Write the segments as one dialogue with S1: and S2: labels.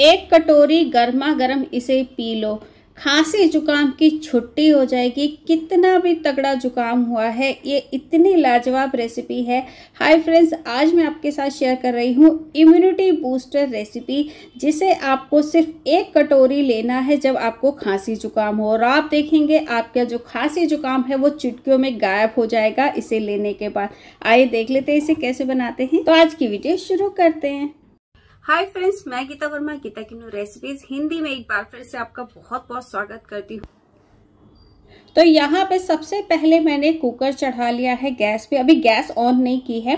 S1: एक कटोरी गर्मा गर्म इसे पी लो खांसी जुकाम की छुट्टी हो जाएगी कितना भी तगड़ा जुकाम हुआ है ये इतनी लाजवाब रेसिपी है हाय फ्रेंड्स आज मैं आपके साथ शेयर कर रही हूँ इम्यूनिटी बूस्टर रेसिपी जिसे आपको सिर्फ एक कटोरी लेना है जब आपको खांसी जुकाम हो और आप देखेंगे आपका जो खांसी जुकाम है वो चुटकियों में गायब हो जाएगा इसे लेने के बाद आइए देख लेते हैं इसे कैसे बनाते हैं तो आज की वीडियो शुरू करते हैं हाय फ्रेंड्स मैं गीता वर्मा गीता की नो रेसिपीज हिंदी में एक बार फिर से आपका बहुत बहुत स्वागत करती हूँ तो यहाँ पे सबसे पहले मैंने कुकर चढ़ा लिया है गैस पे अभी गैस ऑन नहीं की है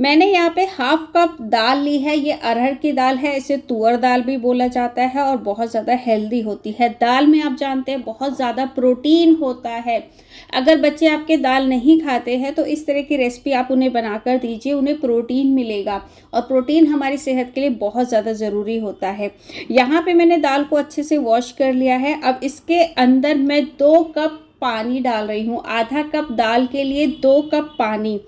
S1: मैंने यहाँ पे हाफ कप दाल ली है ये अरहर की दाल है इसे तुअर दाल भी बोला जाता है और बहुत ज़्यादा हेल्दी होती है दाल में आप जानते हैं बहुत ज़्यादा प्रोटीन होता है अगर बच्चे आपके दाल नहीं खाते हैं तो इस तरह की रेसिपी आप उन्हें बनाकर दीजिए उन्हें प्रोटीन मिलेगा और प्रोटीन हमारी सेहत के लिए बहुत ज़्यादा ज़रूरी होता है यहाँ पर मैंने दाल को अच्छे से वॉश कर लिया है अब इसके अंदर मैं दो कप पानी डाल रही हूँ आधा कप दाल के लिए दो कप पानी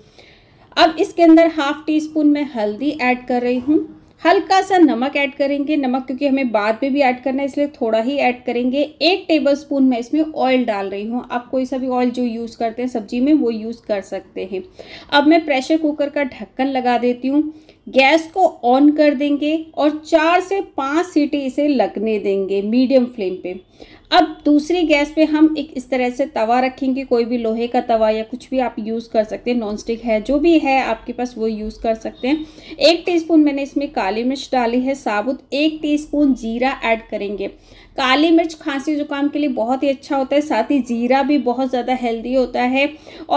S1: अब इसके अंदर हाफ टी स्पून मैं हल्दी ऐड कर रही हूँ हल्का सा नमक ऐड करेंगे नमक क्योंकि हमें बाद में भी ऐड करना है इसलिए थोड़ा ही ऐड करेंगे एक टेबल स्पून मैं इसमें ऑयल डाल रही हूँ आप कोई सा भी ऑयल जो यूज़ करते हैं सब्जी में वो यूज़ कर सकते हैं अब मैं प्रेशर कुकर का ढक्कन लगा देती हूँ गैस को ऑन कर देंगे और चार से पाँच सीटी इसे लगने देंगे मीडियम फ्लेम पे अब दूसरी गैस पे हम एक इस तरह से तवा रखेंगे कोई भी लोहे का तवा या कुछ भी आप यूज़ कर सकते हैं नॉन स्टिक है जो भी है आपके पास वो यूज़ कर सकते हैं एक टीस्पून मैंने इसमें काली मिर्च डाली है साबुत एक टीस्पून जीरा ऐड करेंगे काली मिर्च खांसी जुकाम के लिए बहुत ही अच्छा होता है साथ ही जीरा भी बहुत ज़्यादा हेल्दी होता है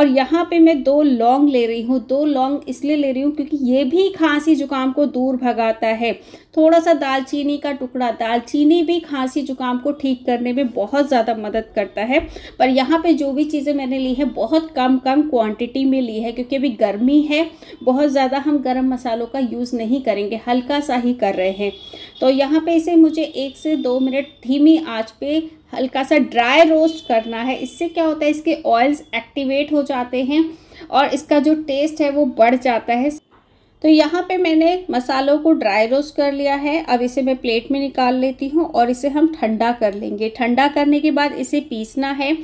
S1: और यहाँ पे मैं दो लौंग ले रही हूँ दो लौंग इसलिए ले रही हूँ क्योंकि ये भी खांसी जुकाम को दूर भगाता है थोड़ा सा दालचीनी का टुकड़ा दालचीनी भी खांसी जुकाम को ठीक करने में बहुत ज़्यादा मदद करता है पर यहाँ पे जो भी चीज़ें मैंने ली है बहुत कम कम क्वांटिटी में ली है क्योंकि अभी गर्मी है बहुत ज़्यादा हम गर्म मसालों का यूज़ नहीं करेंगे हल्का सा ही कर रहे हैं तो यहाँ पर इसे मुझे एक से दो मिनट धीमी आंच पे हल्का सा ड्राई रोस्ट करना है इससे क्या होता है इसके ऑयल्स एक्टिवेट हो जाते हैं और इसका जो टेस्ट है वो बढ़ जाता है तो यहाँ पे मैंने मसालों को ड्राई रोस्ट कर लिया है अब इसे मैं प्लेट में निकाल लेती हूँ और इसे हम ठंडा कर लेंगे ठंडा करने के बाद इसे पीसना है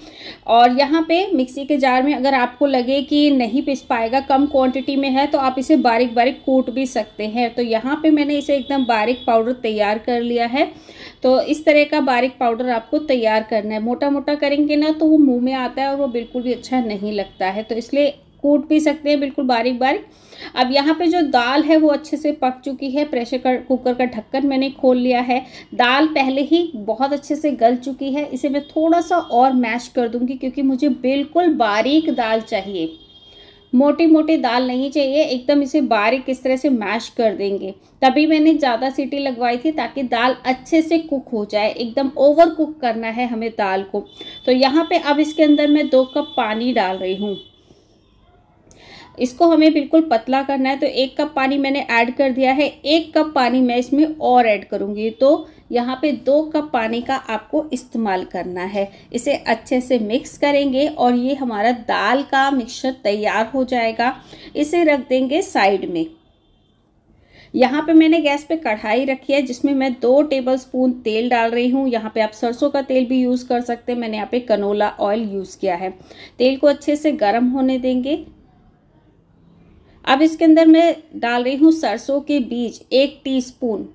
S1: और यहाँ पे मिक्सी के जार में अगर आपको लगे कि नहीं पीस पाएगा कम क्वांटिटी में है तो आप इसे बारीक बारीक कूट भी सकते हैं तो यहाँ पे मैंने इसे एकदम बारीक पाउडर तैयार कर लिया है तो इस तरह का बारीक पाउडर आपको तैयार करना है मोटा मोटा करेंगे ना तो वो मुँह में आता है और वो बिल्कुल भी अच्छा नहीं लगता है तो इसलिए कूट भी सकते हैं बिल्कुल बारीक बारीक अब यहाँ पे जो दाल है वो अच्छे से पक चुकी है प्रेशर कुकर का ढक्कन मैंने खोल लिया है दाल पहले ही बहुत अच्छे से गल चुकी है इसे मैं थोड़ा सा और मैश कर दूँगी क्योंकि मुझे बिल्कुल बारीक दाल चाहिए मोटी मोटी दाल नहीं चाहिए एकदम इसे बारीक इस तरह से मैश कर देंगे तभी मैंने ज़्यादा सीटी लगवाई थी ताकि दाल अच्छे से कुक हो जाए एकदम ओवर कुक करना है हमें दाल को तो यहाँ पे अब इसके अंदर मैं दो कप पानी डाल रही हूँ इसको हमें बिल्कुल पतला करना है तो एक कप पानी मैंने ऐड कर दिया है एक कप पानी मैं इसमें और ऐड करूँगी तो यहाँ पे दो कप पानी का आपको इस्तेमाल करना है इसे अच्छे से मिक्स करेंगे और ये हमारा दाल का मिक्सचर तैयार हो जाएगा इसे रख देंगे साइड में यहाँ पे मैंने गैस पे कढ़ाई रखी है जिसमें मैं दो टेबल स्पून तेल डाल रही हूँ यहाँ पे आप सरसों का तेल भी यूज़ कर सकते हैं मैंने यहाँ पे कनोला ऑयल यूज़ किया है तेल को अच्छे से गर्म होने देंगे अब इसके अंदर मैं डाल रही हूँ सरसों के बीज एक टीस्पून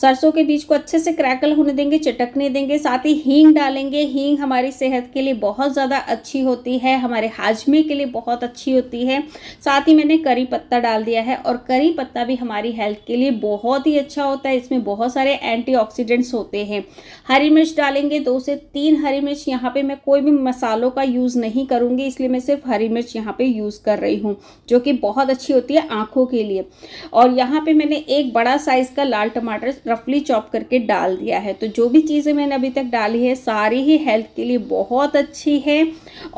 S1: सरसों के बीज को अच्छे से क्रैकल होने देंगे चटकने देंगे साथ ही हींग डालेंगे हींग हमारी सेहत के लिए बहुत ज़्यादा अच्छी होती है हमारे हाजमे के लिए बहुत अच्छी होती है साथ ही मैंने करी पत्ता डाल दिया है और करी पत्ता भी हमारी हेल्थ के लिए बहुत ही अच्छा होता है इसमें बहुत सारे एंटी होते हैं हरी मिर्च डालेंगे दो से तीन हरी मिर्च यहाँ पर मैं कोई भी मसालों का यूज़ नहीं करूँगी इसलिए मैं सिर्फ हरी मिर्च यहाँ पर यूज़ कर रही हूँ जो कि बहुत अच्छी होती है आँखों के लिए और यहाँ पर मैंने एक बड़ा साइज़ का लाल टमाटर रफली चॉप करके डाल दिया है तो जो भी चीज़ें मैंने अभी तक डाली है सारी ही हेल्थ के लिए बहुत अच्छी है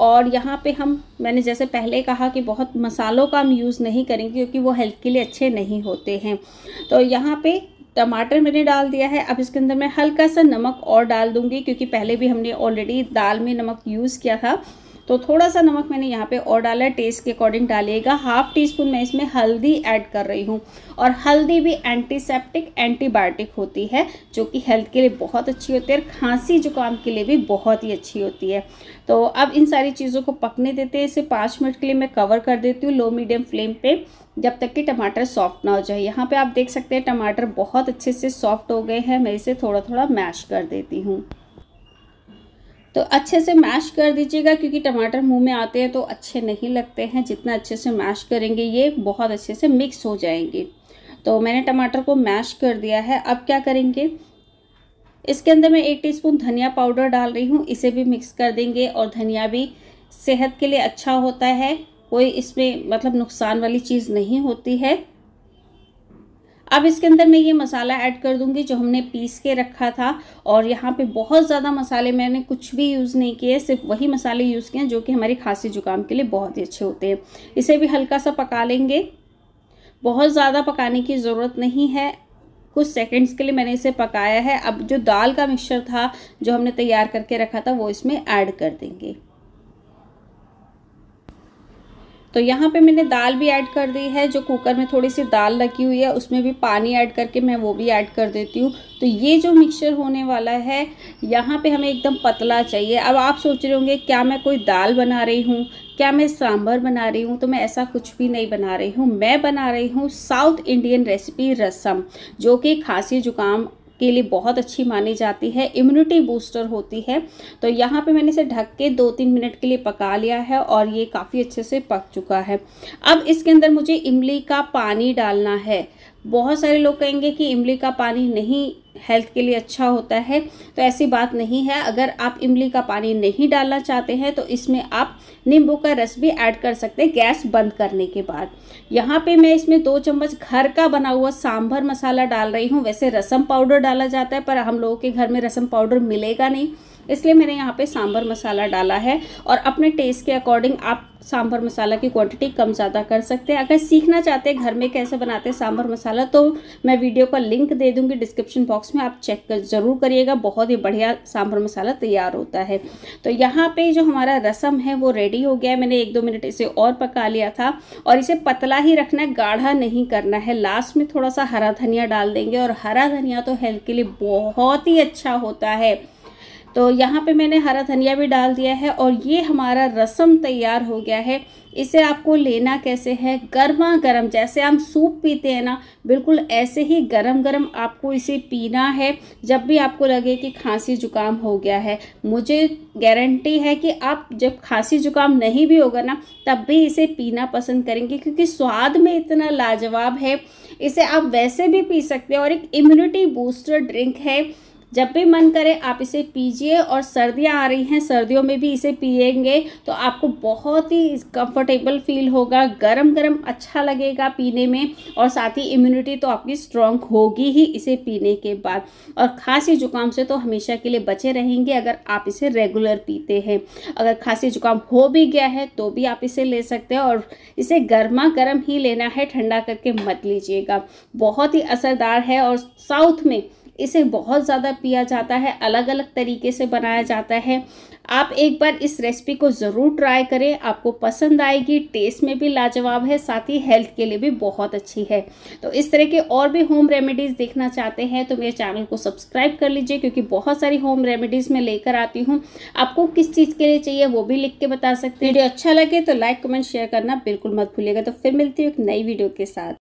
S1: और यहाँ पे हम मैंने जैसे पहले कहा कि बहुत मसालों का हम यूज़ नहीं करेंगे क्योंकि वो हेल्थ के लिए अच्छे नहीं होते हैं तो यहाँ पर टमाटर मैंने डाल दिया है अब इसके अंदर मैं हल्का सा नमक और डाल दूँगी क्योंकि पहले भी हमने ऑलरेडी दाल में नमक यूज़ किया था तो थोड़ा सा नमक मैंने यहाँ पे और डाला है टेस्ट के अकॉर्डिंग डालिएगा हाफ टी स्पून मैं इसमें हल्दी ऐड कर रही हूँ और हल्दी भी एंटीसेप्टिक एंटीबायोटिक होती है जो कि हेल्थ के लिए बहुत अच्छी होती है और खांसी जुकाम के लिए भी बहुत ही अच्छी होती है तो अब इन सारी चीज़ों को पकने देते हैं इसे पाँच मिनट के लिए मैं कवर कर देती हूँ लो मीडियम फ्लेम पर जब तक कि टमाटर सॉफ्ट ना हो जाए यहाँ पर आप देख सकते हैं टमाटर बहुत अच्छे से सॉफ्ट हो गए हैं मैं इसे थोड़ा थोड़ा मैश कर देती हूँ तो अच्छे से मैश कर दीजिएगा क्योंकि टमाटर मुंह में आते हैं तो अच्छे नहीं लगते हैं जितना अच्छे से मैश करेंगे ये बहुत अच्छे से मिक्स हो जाएंगे तो मैंने टमाटर को मैश कर दिया है अब क्या करेंगे इसके अंदर मैं एक टीस्पून धनिया पाउडर डाल रही हूँ इसे भी मिक्स कर देंगे और धनिया भी सेहत के लिए अच्छा होता है कोई इसमें मतलब नुकसान वाली चीज़ नहीं होती है अब इसके अंदर मैं ये मसाला ऐड कर दूंगी जो हमने पीस के रखा था और यहाँ पे बहुत ज़्यादा मसाले मैंने कुछ भी यूज़ नहीं किए सिर्फ वही मसाले यूज़ किए हैं जो कि हमारी खांसी जुकाम के लिए बहुत ही अच्छे होते हैं इसे भी हल्का सा पका लेंगे बहुत ज़्यादा पकाने की ज़रूरत नहीं है कुछ सेकेंड्स के लिए मैंने इसे पकाया है अब जो दाल का मिक्सचर था जो हमने तैयार करके रखा था वो इसमें ऐड कर देंगे तो यहाँ पे मैंने दाल भी ऐड कर दी है जो कुकर में थोड़ी सी दाल लगी हुई है उसमें भी पानी ऐड करके मैं वो भी ऐड कर देती हूँ तो ये जो मिक्सचर होने वाला है यहाँ पे हमें एकदम पतला चाहिए अब आप सोच रहे होंगे क्या मैं कोई दाल बना रही हूँ क्या मैं सांभर बना रही हूँ तो मैं ऐसा कुछ भी नहीं बना रही हूँ मैं बना रही हूँ साउथ इंडियन रेसिपी रसम जो कि खांसी जुकाम के लिए बहुत अच्छी मानी जाती है इम्यूनिटी बूस्टर होती है तो यहाँ पे मैंने इसे ढक के दो तीन मिनट के लिए पका लिया है और ये काफ़ी अच्छे से पक चुका है अब इसके अंदर मुझे इमली का पानी डालना है बहुत सारे लोग कहेंगे कि इमली का पानी नहीं हेल्थ के लिए अच्छा होता है तो ऐसी बात नहीं है अगर आप इमली का पानी नहीं डालना चाहते हैं तो इसमें आप नींबू का रस भी ऐड कर सकते हैं गैस बंद करने के बाद यहाँ पे मैं इसमें दो चम्मच घर का बना हुआ सांभर मसाला डाल रही हूँ वैसे रसम पाउडर डाला जाता है पर हम लोगों के घर में रसम पाउडर मिलेगा नहीं इसलिए मैंने यहाँ पे सांभर मसाला डाला है और अपने टेस्ट के अकॉर्डिंग आप सांभर मसाला की क्वांटिटी कम ज़्यादा कर सकते हैं अगर सीखना चाहते हैं घर में कैसे बनाते हैं सांभर मसाला तो मैं वीडियो का लिंक दे दूँगी डिस्क्रिप्शन बॉक्स में आप चेक कर ज़रूर करिएगा बहुत ही बढ़िया सांभर मसाला तैयार होता है तो यहाँ पे जो हमारा रसम है वो रेडी हो गया है मैंने एक दो मिनट इसे और पका लिया था और इसे पतला ही रखना है गाढ़ा नहीं करना है लास्ट में थोड़ा सा हरा धनिया डाल देंगे और हरा धनिया तो हेल्थ के लिए बहुत ही अच्छा होता है तो यहाँ पे मैंने हरा धनिया भी डाल दिया है और ये हमारा रसम तैयार हो गया है इसे आपको लेना कैसे है गर्मा गर्म जैसे हम सूप पीते हैं ना बिल्कुल ऐसे ही गर्म गर्म आपको इसे पीना है जब भी आपको लगे कि खांसी जुकाम हो गया है मुझे गारंटी है कि आप जब खांसी जुकाम नहीं भी होगा ना तब भी इसे पीना पसंद करेंगे क्योंकि स्वाद में इतना लाजवाब है इसे आप वैसे भी पी सकते हैं और एक इम्यूनिटी बूस्टर ड्रिंक है जब भी मन करे आप इसे पीजिए और सर्दियाँ आ रही हैं सर्दियों में भी इसे पिएंगे तो आपको बहुत ही कंफर्टेबल फील होगा गरम गरम अच्छा लगेगा पीने में और साथ ही इम्यूनिटी तो आपकी स्ट्रांग होगी ही इसे पीने के बाद और खांसी जुकाम से तो हमेशा के लिए बचे रहेंगे अगर आप इसे रेगुलर पीते हैं अगर खांसी जुकाम हो भी गया है तो भी आप इसे ले सकते हैं और इसे गर्मा गर्म ही लेना है ठंडा करके मत लीजिएगा बहुत ही असरदार है और साउथ में इसे बहुत ज़्यादा पिया जाता है अलग अलग तरीके से बनाया जाता है आप एक बार इस रेसिपी को ज़रूर ट्राई करें आपको पसंद आएगी टेस्ट में भी लाजवाब है साथ ही हेल्थ के लिए भी बहुत अच्छी है तो इस तरह के और भी होम रेमेडीज़ देखना चाहते हैं तो मेरे चैनल को सब्सक्राइब कर लीजिए क्योंकि बहुत सारी होम रेमेडीज़ मैं लेकर आती हूँ आपको किस चीज़ के लिए चाहिए वो भी लिख के बता सकते हैं वीडियो अच्छा लगे तो लाइक कमेंट शेयर करना बिल्कुल मत भूलिएगा तो फिर मिलती हूँ एक नई वीडियो के साथ